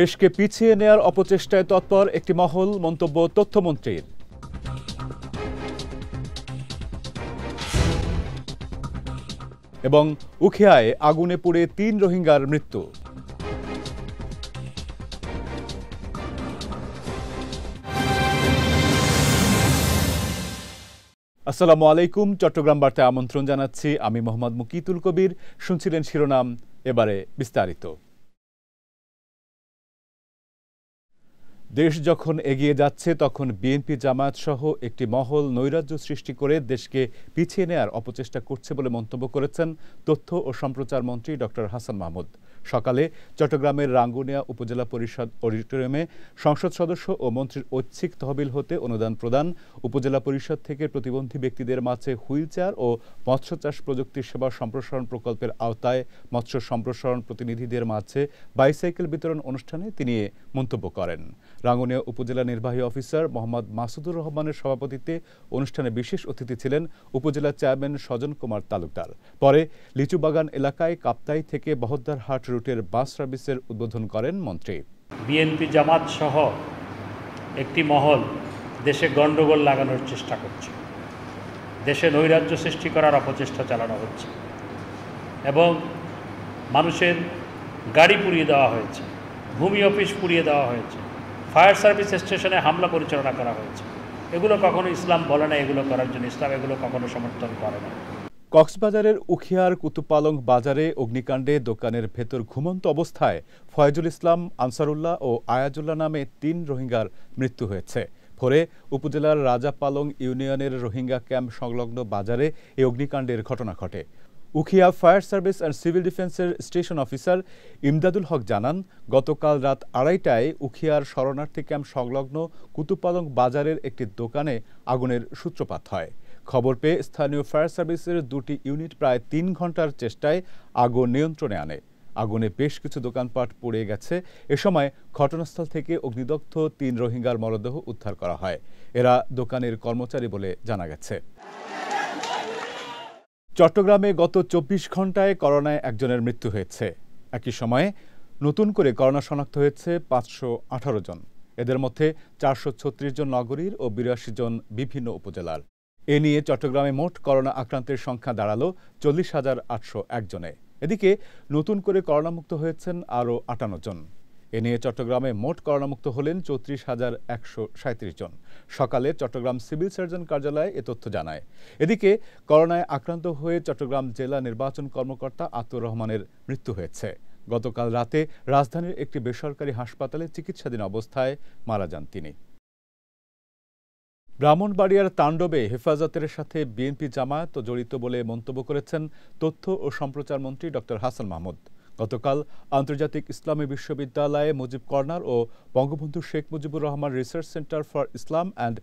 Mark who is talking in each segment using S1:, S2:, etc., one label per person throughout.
S1: দেশকে পিছিয়ে নেয়ার অপচেষ্টায় তৎপর একটি মহল মন্তব্য তথ্যমন্ত্রীর এবং উখিয়ায় আগুনে পুড়ে তিন রোহিঙ্গার মৃত্যু আসসালামু আলাইকুম চট্টগ্রাম বার্তায় আমন্ত্রণ জানাচ্ছি আমি মোহাম্মদ মুকিতুল কবির শুনছিলেন শিরোনাম এবারে বিস্তারিত দেশ যখন এগিয়ে যাচ্ছে তখন বিএনপি জামায়াত সহ একটি মহল নৈরাজ্য সৃষ্টি করে দেশকে পিছিয়ে নেয়ার অপচেষ্টা করছে বলে মন্তব্য করেছেন তথ্য ও সম্প্রচার মন্ত্রী ডক্টর হাসান মাহমুদ সকালে চট্টগ্রামের রাঙ্গুনিয়া উপজেলা পরিষদ অডিটোরিয়ামে সংসদ সদস্য ও মন্ত্রীর ঐচ্ছিক তহবিল হতে অনুদান প্রদান উপজেলা পরিষদ থেকে প্রতিবন্ধী ব্যক্তিদের মাঝে হুইল ও মৎস্য চাষ প্রযুক্তি সেবা সম্প্রসারণ প্রকল্পের আওতায় মৎস্য সম্প্রসারণ প্রতিনিধিদের মাঝে বাইসাইকেল বিতরণ অনুষ্ঠানে তিনি মন্তব্য করেন রাঙ্গুনিয়া উপজেলা নির্বাহী অফিসার মোহাম্মদ মাসুদুর রহমানের সভাপতিত্বে অনুষ্ঠানে বিশেষ অতিথি ছিলেন উপজেলা চেয়ারম্যান স্বজন কুমার তালুকদার পরে লিচুবাগান এলাকায় কাপ্তাই থেকে বহদ্দারহাট রুটের বাস সার্ভিসের উদ্বোধন করেন মন্ত্রী বিএনপি জামাত সহ একটি মহল দেশে গণ্ডগোল লাগানোর চেষ্টা করছে দেশে নৈরাজ্য সৃষ্টি করার অপচেষ্টা চালানো হচ্ছে এবং মানুষের গাড়ি পুড়িয়ে দেওয়া হয়েছে ভূমি অফিস পুড়িয়ে দেওয়া হয়েছে ফায়ার সার্ভিস স্টেশনে হামলা পরিচালনা করা হয়েছে এগুলো কখনো ইসলাম বলে না এগুলো করার জন্য ইসলাম এগুলো কখনো সমর্থন করে না কক্সবাজারের উখিয়ার কুতুপালং বাজারে অগ্নিকাণ্ডে দোকানের ভেতর ঘুমন্ত অবস্থায় ফয়জুল ইসলাম আনসারুল্লাহ ও আয়াজুল্লাহ নামে তিন রোহিঙ্গার মৃত্যু হয়েছে ফলে উপজেলার রাজাপালং ইউনিয়নের রোহিঙ্গা ক্যাম্প সংলগ্ন বাজারে এই অগ্নিকাণ্ডের ঘটনা ঘটে Ukhiya fire service and civil ডিফেন্সের স্টেশন অফিসার ইমদাদুল হক জানান গতকাল রাত আড়াইটায় উখিয়ার শরণার্থী ক্যাম্প সংলগ্ন কুতুপালং বাজারের একটি দোকানে আগুনের সূত্রপাত হয় খবর পেয়ে স্থানীয় ফায়ার সার্ভিসের দুটি ইউনিট প্রায় তিন ঘন্টার চেষ্টায় আগুন নিয়ন্ত্রণে আনে আগুনে বেশ কিছু দোকানপাট পুড়ে গেছে এ সময় ঘটনাস্থল থেকে অগ্নিদগ্ধ তিন রোহিঙ্গার মরদেহ উদ্ধার করা হয় এরা দোকানের কর্মচারী বলে জানা গেছে চট্টগ্রামে গত চব্বিশ ঘন্টায় করোনায় একজনের মৃত্যু হয়েছে একই সময়ে নতুন করে করোনা শনাক্ত হয়েছে পাঁচশো আঠারো জন এদের মধ্যে চারশো ছত্রিশ জন নগরীর ও বিরাশি জন বিভিন্ন উপজেলার এ নিয়ে চট্টগ্রামে মোট করোনা আক্রান্তের সংখ্যা দাঁড়ালো চল্লিশ হাজার আটশো একজনে এদিকে নতুন করে করোনামুক্ত হয়েছেন আরও আটান্ন জন এ নিয়ে চট্টগ্রামে মোট করোনামুক্ত হলেন চৌত্রিশ হাজার একশো সাঁত্রিশ জন সকালে চট্টগ্রাম সিভিল সার্জন কার্যালয়ে এ তথ্য জানায় এদিকে করোনায় আক্রান্ত হয়ে চট্টগ্রাম জেলা নির্বাচন কর্মকর্তা আতুর রহমানের মৃত্যু হয়েছে গতকাল রাতে রাজধানীর একটি বেসরকারি হাসপাতালে চিকিৎসাধীন অবস্থায় মারা যান তিনি ব্রাহ্মণবাড়িয়ার তাণ্ডবে হেফাজতের সাথে বিএনপি জামায়াত জড়িত বলে মন্তব্য করেছেন তথ্য ও সম্প্রচার মন্ত্রী ডক্টর হাসান মাহমুদ গতকাল আন্তর্জাতিক ইসলামী বিশ্ববিদ্যালয়ে মুজিব কর্নার ও Bangabandhu Sheikh Mujibur Rahman research centre for Islam and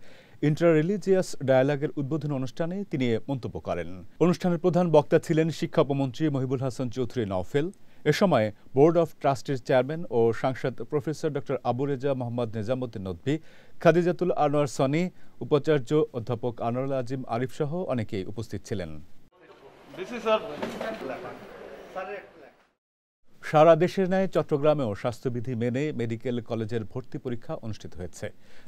S1: inter religious ডায়ালগের উদ্বোধন অনুষ্ঠানে তিনি মন্তব্য করেন অনুষ্ঠানের প্রধান বক্তা ছিলেন শিক্ষা উপমন্ত্রী মহিবুল হাসান চৌধুরী নওফেল এ সময় বোর্ড অফ ট্রাস্টির চেয়ারম্যান ও সাংসদ প্রফেসর ডক্টর আবু রেজা মোহাম্মদ নিজামুদ্দিন নদভী খাদিজাতুল আনোয়ার সনি উপাচার্য অধ্যাপক আনোয়ার আজিম আরিফ সহ অনেকেই উপস্থিত ছিলেন সারা দেশের ন্যায় চট্টগ্রামেও স্বাস্থ্যবিধি মেনে মেডিকেল কলেজের ভর্তি পরীক্ষা অনুষ্ঠিত হয়েছে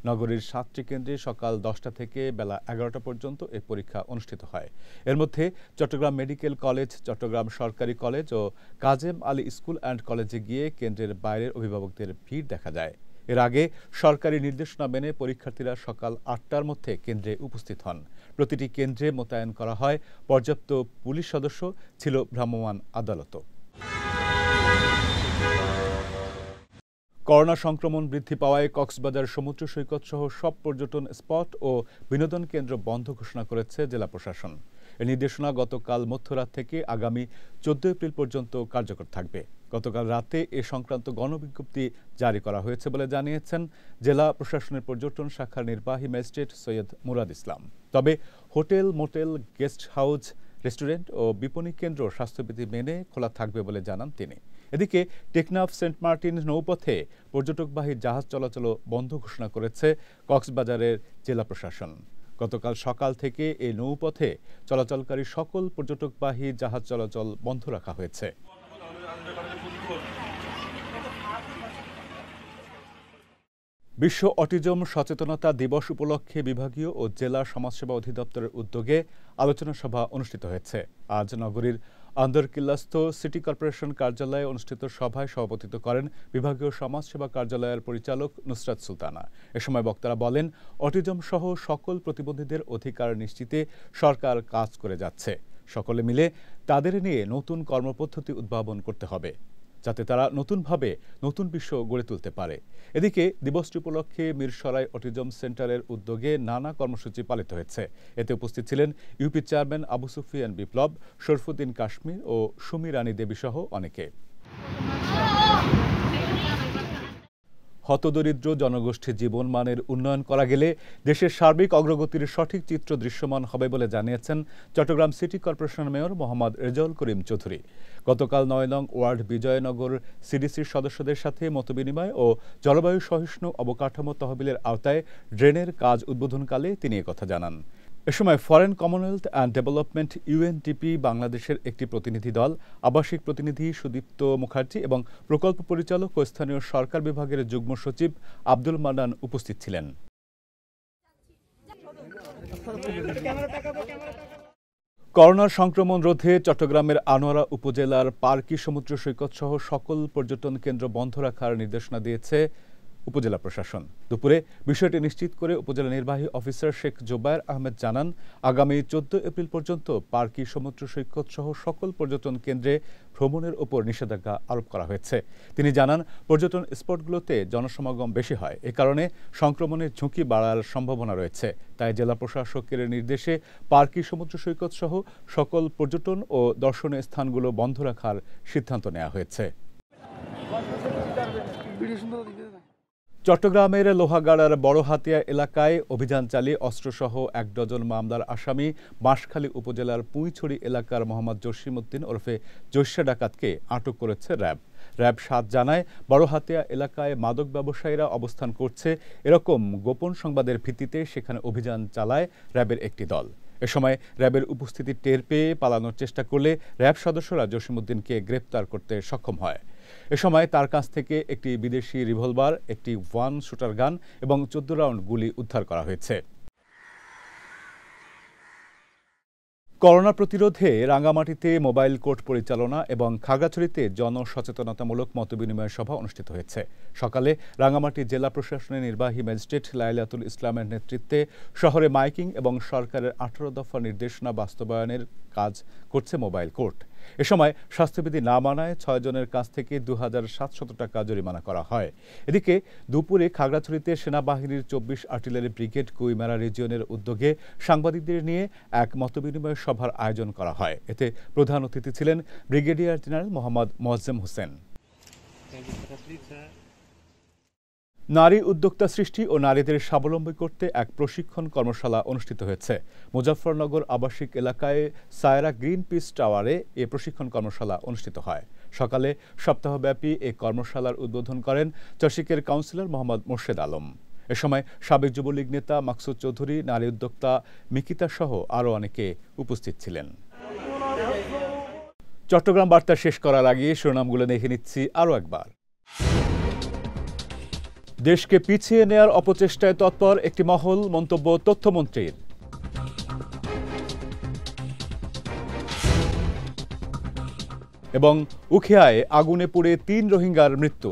S1: নগরীর সাতটি কেন্দ্রে সকাল দশটা থেকে বেলা এগারোটা পর্যন্ত এই পরীক্ষা অনুষ্ঠিত হয় এর মধ্যে চট্টগ্রাম মেডিকেল কলেজ চট্টগ্রাম সরকারি কলেজ ও কাজেম আলী স্কুল অ্যান্ড কলেজে গিয়ে কেন্দ্রের বাইরের অভিভাবকদের ভিড় দেখা যায় এর আগে সরকারি নির্দেশনা মেনে পরীক্ষার্থীরা সকাল আটটার মধ্যে কেন্দ্রে উপস্থিত হন প্রতিটি কেন্দ্রে মোতায়েন করা হয় পর্যাপ্ত পুলিশ সদস্য ছিল ভ্রাম্যমাণ আদালতও করোনা সংক্রমণ বৃদ্ধি পাওয়ায় কক্সবাজার সমুদ্র সৈকত সহ সব পর্যটন স্পট ও বিনোদন কেন্দ্র বন্ধ ঘোষণা করেছে জেলা প্রশাসন এ নির্দেশনা গতকাল মধ্যরাত থেকে আগামী চোদ্দ এপ্রিল পর্যন্ত কার্যকর থাকবে গতকাল রাতে এ সংক্রান্ত গণবিজ্ঞপ্তি জারি করা হয়েছে বলে জানিয়েছেন জেলা প্রশাসনের পর্যটন শাখার নির্বাহী ম্যাজিস্ট্রেট সৈয়দ মুরাদ ইসলাম তবে hotel motel guest house restaurant ও বিপণী কেন্দ্র স্বাস্থ্যবিধি মেনে খোলা থাকবে বলে জানান তিনি এদিকে টেকনাফ সেন্ট মার্টিন নৌপথে পর্যটকবাহী জাহাজ চলাচল বন্ধ ঘোষণা করেছে কক্সবাজারের জেলা প্রশাসন গতকাল সকাল থেকে এই নৌপথে চলাচলকারী সকল পর্যটকবাহী জাহাজ চলাচল বন্ধ রাখা হয়েছে বিশ্ব অটিজম সচেতনতা দিবস উপলক্ষে বিভাগীয় ও জেলা সমাজসেবা অধিদপ্তরের উদ্যোগে আলোচনা সভা অনুষ্ঠিত হয়েছে আজ নগরীর আন্দরকিল্লাস্থ সিটি কর্পোরেশন কার্যালয়ে অনুষ্ঠিত সভায় সভাপতিত্ব করেন বিভাগীয় সমাজসেবা কার্যালয়ের পরিচালক নুসরাত সুলতানা এ সময় বক্তারা বলেন অটিজম সহ সকল প্রতিবন্ধীদের অধিকার নিশ্চিতে সরকার কাজ করে যাচ্ছে সকলে মিলে তাদের নিয়ে নতুন কর্মপদ্ধতি উদ্ভাবন করতে হবে যাতে তারা নতুনভাবে নতুন বিশ্ব গড়ে তুলতে পারে এদিকে দিবসটি উপলক্ষে মিরসরাই অটিজম সেন্টারের উদ্যোগে নানা কর্মসূচি পালিত হয়েছে এতে উপস্থিত ছিলেন ইউপি চেয়ারম্যান আবু সুফিয়ান বিপ্লব শরফুদ্দিন কাশ্মীর ও সুমি রানী দেবী সহ অনেকে হতদরিদ্র জনগোষ্ঠীর জীবনমানের উন্নয়ন করা গেলে দেশের সার্বিক অগ্রগতির সঠিক চিত্র দৃশ্যমান হবে বলে জানিয়েছেন Chittagong city corporation mayor Mohammad Rezaul Karim Chowdhury গতকাল নয় নং ওয়ার্ড বিজয়নগর সিডিসির সদস্যদের সাথে মতবিনিময় ও জলবায়ু সহিষ্ণু অবকাঠামো তহবিলের আওতায় ড্রেনের কাজ উদ্বোধনকালে তিনি কথা জানান এ সময় foreign commonwealth and development UNDP বাংলাদেশের একটি প্রতিনিধি দল আবাসিক প্রতিনিধি সুদীপ্ত মুখার্জি এবং প্রকল্প পরিচালক ও স্থানীয় সরকার বিভাগের যুগ্ম সচিব আব্দুল মান্নান উপস্থিত ছিলেন করোনার সংক্রমণ রোধে চট্টগ্রামের আনোয়ারা উপজেলার পার্কি সমুদ্র সৈকত সহ সকল পর্যটন কেন্দ্র বন্ধ রাখার নির্দেশনা দিয়েছে উপজেলা প্রশাসন দুপুরে বিষয়টি নিশ্চিত করে উপজেলা নির্বাহী অফিসার শেখ জোবায়ের আহমেদ জানান আগামী চোদ্দ এপ্রিল পর্যন্ত পার্কি সমুদ্র সৈকত সহ সকল পর্যটন কেন্দ্রে ভ্রমণের ওপর নিষেধাজ্ঞা আরোপ করা হয়েছে তিনি জানান পর্যটন স্পটগুলোতে জনসমাগম বেশি হয় এ কারণে সংক্রমণের ঝুঁকি বাড়ার সম্ভাবনা রয়েছে তাই জেলা প্রশাসকের নির্দেশে পার্কি সমুদ্র সৈকত সহ সকল পর্যটন ও দর্শনীয় স্থানগুলো বন্ধ রাখার সিদ্ধান্ত নেওয়া হয়েছে চট্টগ্রামের লোহাগাড়ার বড়হাতিয়া এলাকায় অভিযান চালিয়ে অস্ত্রসহ এক ডজন মামলার আসামি বাঁশখালী উপজেলার পুঁইছড়ি এলাকার মোহাম্মদ জসিমউদ্দিন ওরফে জৈশা ডাকাতকে আটক করেছে র্যাব র্যাব সাত জানায় বড়হাতিয়া এলাকায় মাদক ব্যবসায়ীরা অবস্থান করছে এরকম গোপন সংবাদের ভিত্তিতে সেখানে অভিযান চালায় র্যাবের একটি দল এ সময় র্যাবের উপস্থিতি টের পেয়ে পালানোর চেষ্টা করলে র্যাব সদস্যরা জসিমউদ্দিনকে গ্রেপ্তার করতে সক্ষম হয় এ সময় তার কাছ থেকে একটি বিদেশি রিভলভার একটি ওয়ান শুটার গান এবং চোদ্দ রাউন্ড গুলি উদ্ধার করা হয়েছে করোনা প্রতিরোধে রাঙ্গামাটিতে মোবাইল কোর্ট পরিচালনা এবং খাগড়াছড়িতে জনসচেতনতামূলক মতবিনিময় সভা অনুষ্ঠিত হয়েছে সকালে রাঙ্গামাটি জেলা প্রশাসনের নির্বাহী ম্যাজিস্ট্রেট লাইলাতুল ইসলামের নেতৃত্বে শহরে মাইকিং এবং সরকারের আঠারো দফা নির্দেশনা বাস্তবায়নের কাজ করছে মোবাইল কোর্ট এ সময় স্বাস্থ্যবিধি না মানায় ছয়জনের কাছ থেকে দু হাজার সাতশত টাকা জরিমানা করা হয় এদিকে দুপুরে খাগড়াছড়িতে সেনাবাহিনীর চব্বিশ আর্টিলারি ব্রিগেড কুইমারা রিজিয়নের উদ্যোগে সাংবাদিকদের নিয়ে এক মতবিনিময় সভার আয়োজন করা হয় এতে প্রধান অতিথি ছিলেন ব্রিগেডিয়ার জেনারেল মোহাম্মদ মোয়াজ্জেম হোসেন নারী উদ্যোক্তা সৃষ্টি ও নারীদের স্বাবলম্বী করতে এক প্রশিক্ষণ কর্মশালা অনুষ্ঠিত হয়েছে মুজফফরনগর আবাসিক এলাকায় সায়রা গ্রিন পিস টাওয়ারে এ প্রশিক্ষণ কর্মশালা অনুষ্ঠিত হয় সকালে সপ্তাহব্যাপী এ কর্মশালার উদ্বোধন করেন চশিকের কাউন্সিলর মোহাম্মদ মোর্শেদ আলম এ সময় সাবেক যুবলীগ নেতা মাকসুদ চৌধুরী নারী উদ্যোক্তা মিকিতা সহ আরও অনেকে উপস্থিত ছিলেন চট্টগ্রাম বার্তা শেষ করার আগে শিরোনামগুলো দেখে নিচ্ছি আরও একবার দেশকে পিছিয়ে নেয়ার অপচেষ্টায় তৎপর একটি মহল মন্তব্য তথ্যমন্ত্রীর এবং উখিয়ায় আগুনে পুড়ে তিন রোহিঙ্গার মৃত্যু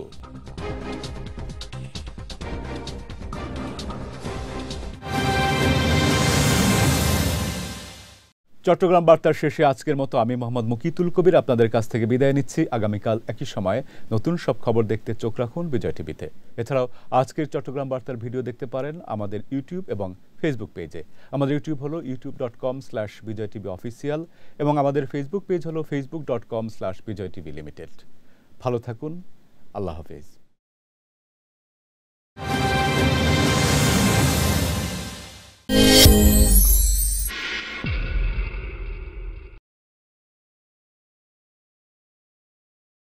S1: চট্টগ্রাম বার্তার শেষে আজকের মতো আমি মোহাম্মদ মুকিতুল কবির আপনাদের কাছ থেকে বিদায় নিচ্ছি আগামীকাল একই সময়ে নতুন সব খবর দেখতে চোখ রাখুন বিজয় টিভিতে এছাড়াও আজকের চট্টগ্রাম বার্তার ভিডিও দেখতে পারেন আমাদের ইউটিউব এবং ফেসবুক পেজে আমাদের ইউটিউব হলো YouTube dot com slash Bijoy TV official এবং আমাদের ফেসবুক পেজ হলো Facebook dot com slash Bijoy TV limited ভালো থাকুন আল্লাহ হাফিজ Thank you.